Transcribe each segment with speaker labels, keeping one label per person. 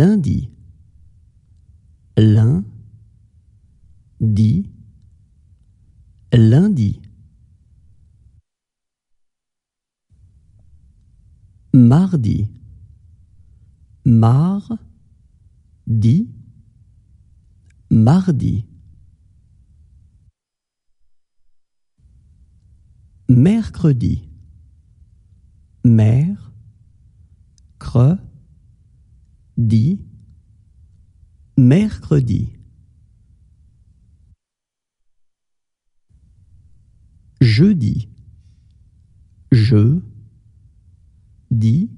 Speaker 1: lundi lundi lundi mardi mar dit mardi mercredi mer cre jeudi, mercredi.
Speaker 2: Jeudi. Je dis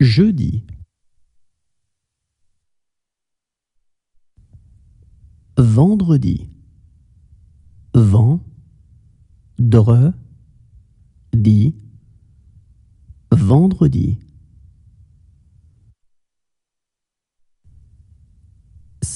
Speaker 2: jeudi.
Speaker 1: Vendredi. dit Vendredi.